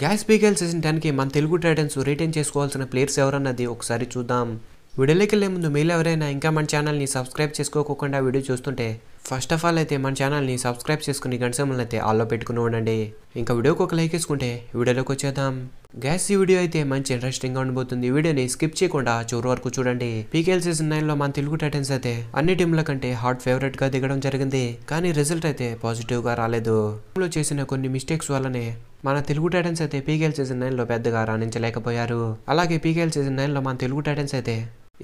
gas beagle season టెన్కి మన Telugu Titans retain చేసుకోవాల్సిన ప్లేయర్స్ ఎవరన్నది ఒకసారి చూద్దాం వీడియోలోకి వెళ్ళే ముందు మీరు ఎవరైనా ఇంకా మన ఛానల్ని సబ్స్క్రైబ్ చేసుకోకుండా వీడియో చూస్తుంటే ఫస్ట్ ఆఫ్ ఆల్ అయితే మన ఛానల్ని సబ్స్క్రైబ్ చేసుకుని గంట అయితే ఆల్లో పెట్టుకుని ఉండండి ఇంకా వీడియోకి ఒక లైక్ వేసుకుంటే వీడియోలోకి వచ్చేద్దాం గ్యాస్ ఈ వీడియో అయితే మంచి ఇంట్రెస్టింగ్ గా ఉండబోతుంది వీడియోని స్కిప్ చేయకుండా చూరు వరకు చూడండి పీకేఎల్ సీజన్ నైన్ లో మన తెలుగు టైటన్స్ అయితే అన్ని టీంల కంటే హాట్ ఫేవరెట్ గా దిగడం జరిగింది కానీ రిజల్ట్ అయితే పాజిటివ్ గా రాలేదు లో చేసిన కొన్ని మిస్టేక్స్ వల్లనే మన తెలుగు టైటన్స్ అయితే పీకేఎల్ సీజన్ నైన్ లో పెద్దగా రాణించలేకపోయారు అలాగే పీకేఎల్ సీజన్ నైన్ లో మన తెలుగు టైటన్స్ అయితే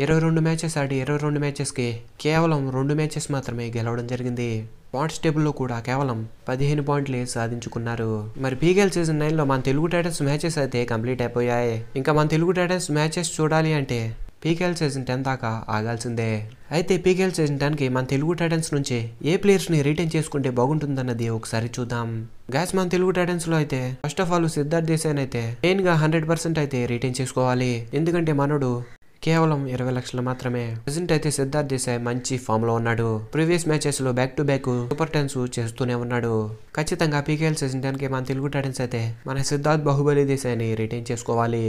ఇరవై రెండు మ్యాచెస్ ఆడి ఇరవై రెండు మ్యాచెస్కి కేవలం రెండు మ్యాచెస్ మాత్రమే గెలవడం జరిగింది పాయింట్స్ టేబుల్లో కూడా కేవలం పదిహేను పాయింట్లే సాధించుకున్నారు మరి పీకేల్ సీజన్ నైన్లో మన తెలుగు టైటన్స్ మ్యాచెస్ అయితే కంప్లీట్ అయిపోయాయి ఇంకా మన తెలుగు టైటన్స్ మ్యాచెస్ చూడాలి అంటే పీకేఎల్ సీజన్ టెన్ దాకా ఆగాల్సిందే అయితే పీకేఎల్ సీజన్ టెన్కి మన తెలుగు టైటన్స్ నుంచి ఏ ప్లేయర్స్ని రిటైన్ చేసుకుంటే బాగుంటుందన్నది ఒకసారి చూద్దాం గ్యాస్ మన తెలుగు టైటన్స్లో అయితే ఫస్ట్ ఆఫ్ ఆల్ సిద్ధార్థ్ దేశాన్ అయితే మెయిన్గా హండ్రెడ్ పర్సెంట్ అయితే రిటైన్ చేసుకోవాలి ఎందుకంటే మనోడు కేవలం ఇరవై లక్షలు మాత్రమే ప్రజెంట్ అయితే సిద్ధార్థ్ దేశాయ్ మంచి ఫామ్ లో ఉన్నాడు ప్రీవియస్ మ్యాచెస్ లో back to back super tens చేస్తూనే ఉన్నాడు ఖచ్చితంగా పీకేఎల్ సీజన్ టెన్ కి మన తెలుగు టైటన్స్ అయితే మన సిద్ధార్థ్ బాహుబలి దేశాయ్ని రిటైన్ చేసుకోవాలి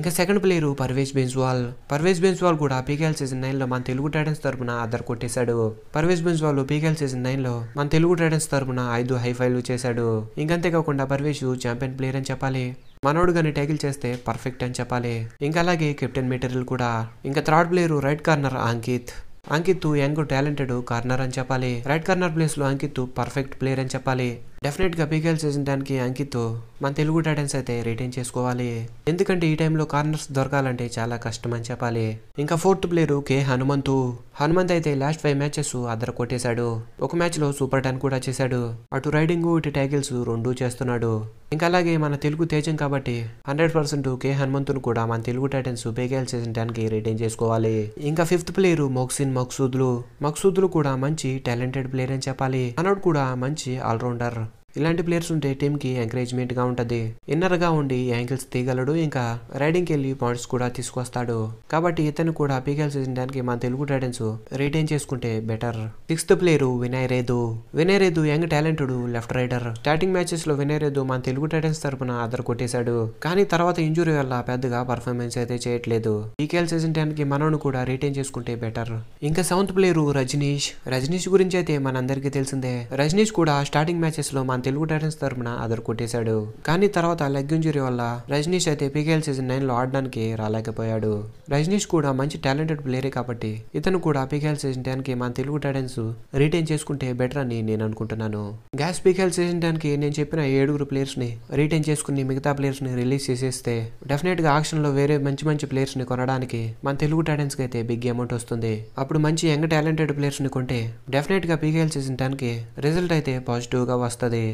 ఇంకా సెకండ్ ప్లేయర్ పర్వేజ్ బెన్స్వాల్ పర్వేజ్ బెన్స్వాల్ కూడా పీకేఎల్ సీజన్ నైన్ లో మన తెలుగు టైటన్స్ తరపున అద్దరు కొట్టేశాడు Parvesh Bainswal PKL season nine లో మన తెలుగు టైటన్స్ తరపున ఐదు హైఫైలు చేశాడు ఇంకంతేకాకుండా పర్వేజ్ ఛాంపియన్ ప్లేయర్ అని చెప్పాలి మనోడు కానీ టైకిల్ చేస్తే పర్ఫెక్ట్ అని చెప్పాలి ఇంకా అలాగే కెప్టెన్ మెటీరియల్ కూడా ఇంకా third player right corner Ankit Ankit young talented corner అని చెప్పాలి రైట్ కార్నర్ ప్లేస్ లో అంకిత్ పర్ఫెక్ట్ ప్లేయర్ అని చెప్పాలి డెఫినెట్గా పీకేల్ సీజన్ దానికి అంకిత్ మన తెలుగు టైటన్స్ అయితే రిటైన్ చేసుకోవాలి ఎందుకంటే ఈ టైంలో కార్నర్స్ దొరకాలంటే చాలా కష్టం అని చెప్పాలి ఇంకా fourth player K Hanumanthu Hanumanth అయితే లాస్ట్ ఫైవ్ మ్యాచెస్ అద్దరు కొట్టేశాడు ఒక మ్యాచ్లో సూపర్ టెన్ కూడా చేశాడు అటు రైడింగ్ ఇటు ట్యాగిల్స్ రెండూ చేస్తున్నాడు ఇంకా అలాగే మన తెలుగు తేజం కాబట్టి హండ్రెడ్ పర్సెంట్ కే హనుమంతును కూడా మన తెలుగు టైటన్స్ పేకేల్ సీజన్ టెన్కి రిటైన్ చేసుకోవాలి ఇంకా ఫిఫ్త్ ప్లేయర్ మొక్సిన్ మక్సూద్లు మక్సూద్లు కూడా మంచి టాలెంటెడ్ ప్లేయర్ అని చెప్పాలి అనౌడ్ కూడా మంచి ఆల్రౌండర్ ఇలాంటి ప్లేయర్స్ ఉంటే టీంకి ఎంకరేజ్మెంట్గా ఉంటుంది ఇన్నర్గా ఉండి యాంకిల్స్ తీయగలడు ఇంకా రైడింగ్కి వెళ్ళి పాయింట్స్ కూడా తీసుకొస్తాడు కాబట్టి ఇతను కూడా పీకెల్ సీజన్ మన తెలుగు టైటన్స్ రిటైన్ చేసుకుంటే better sixth player Vinay Redhu Vinay Redhu young talented left raider starting matches లో వినయ్ రేదు మన తెలుగు టైటన్స్ తరపున అదర్ కొట్టేశాడు కానీ తర్వాత ఇంజురీ వల్ల పెద్దగా పర్ఫార్మెన్స్ అయితే చేయట్లేదు పీకెల్ సీజన్ టెన్ కి మనను కూడా రిటైన్ చేసుకుంటే బెటర్ ఇంకా సెవెంత్ ప్లేయర్ రజనీష్ రజనీష్ గురించి అయితే మనందరికీ తెలిసిందే రజనీష్ కూడా స్టార్టింగ్ మ్యాచెస్ లో మన తెలుగు టైటన్స్ తరపున అదర్ కొట్టేశాడు కానీ తర్వాత లెగ్ ఇంజురీ వల్ల రజనీష్ అయితే పీకేఎల్ సీజన్ నైన్ లో ఆడడానికి రాలేకపోయాడు రజనీష్ కూడా మంచి టాలెంటెడ్ ప్లేయరే కాబట్టి ఇతను కూడా పీకేఎల్ సీజన్ టెన్ కి మన తెలుగు టైటన్స్ రిటైన్ చేసుకుంటే బెటర్ అని నేను అనుకుంటున్నాను గ్యాస్ పీకేఎల్ సీజన్ టెన్ కి నేను చెప్పిన ఏడుగురు ప్లేయర్స్ ని రిటైన్ చేసుకుని మిగతా ప్లేయర్స్ ని రిలీజ్ చేసేస్తే డెఫినెట్ గా ఆక్షన్ లో వేరే మంచి మంచి ప్లేయర్స్ ని కొనడానికి మన తెలుగు టైటన్స్ కి అయితే బిగ్ అమౌంట్ వస్తుంది అప్పుడు మంచి యంగ్ టాలెంటెడ్ ప్లేయర్స్ ని కొంటే డెఫినెట్ గా పీకేఎల్ సీజన్ టెన్ కి రిజల్ట్ అయితే పాజిటివ్ గా వస్తుంది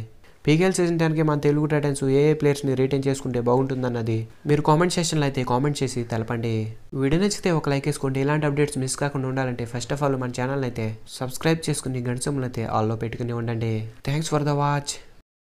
పీకేఎల్ సీజన్ టెన్కి మన తెలుగు టైటన్స్ ఏ ఏ ప్లేయర్స్ని రిటైన్ చేసుకుంటే బాగుంటుందన్నది మీరు కామెంట్ సెషన్లో అయితే కామెంట్ చేసి తెలపండి వీడియో నచ్చితే ఒక లైక్ వేసుకోండి ఇలాంటి అప్డేట్స్ మిస్ కాకుండా ఉండాలంటే ఫస్ట్ ఆఫ్ ఆల్ మన ఛానల్ అయితే సబ్స్క్రైబ్ చేసుకుని గంట అయితే ఆల్లో పెట్టుకుని ఉండండి థ్యాంక్స్ ఫర్ ద వాచ్